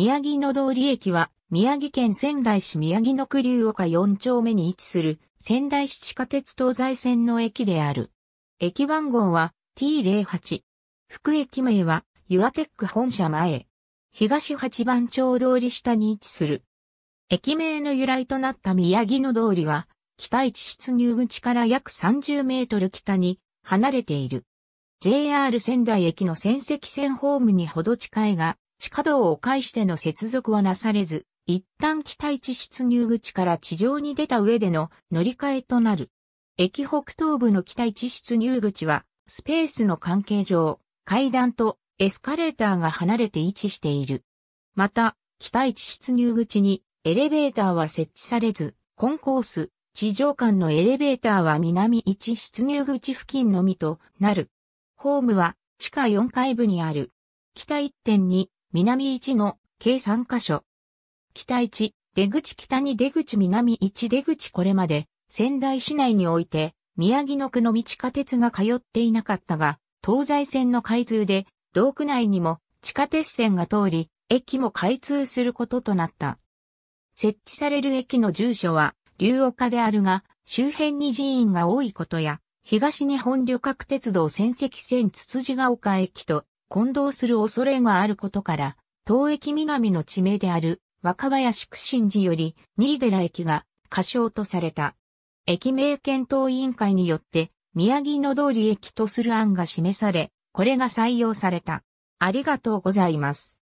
宮城野通り駅は、宮城県仙台市宮城野区竜岡4丁目に位置する、仙台市地下鉄東西線の駅である。駅番号は T08。福駅名は、ユアテック本社前。東八番町通り下に位置する。駅名の由来となった宮城野通りは、北市出入口から約30メートル北に離れている。JR 仙台駅の仙石線ホームにほど近いが、地下道を介しての接続はなされず、一旦北待地出入口から地上に出た上での乗り換えとなる。駅北東部の北待地出入口は、スペースの関係上、階段とエスカレーターが離れて位置している。また、北待地出入口にエレベーターは設置されず、コンコース、地上間のエレベーターは南一出入口付近のみとなる。ホームは地下4階部にある。北1.2南1の計3箇所。北1、出口北に出口南1出口これまで、仙台市内において、宮城野区の道地下鉄が通っていなかったが、東西線の開通で、道区内にも地下鉄線が通り、駅も開通することとなった。設置される駅の住所は、竜岡であるが、周辺に寺院が多いことや、東日本旅客鉄道仙石線つつじが丘駅と混同する恐れがあることから、東駅南の地名である若林区神寺より新寺駅が仮称とされた。駅名検討委員会によって宮城の通り駅とする案が示され、これが採用された。ありがとうございます。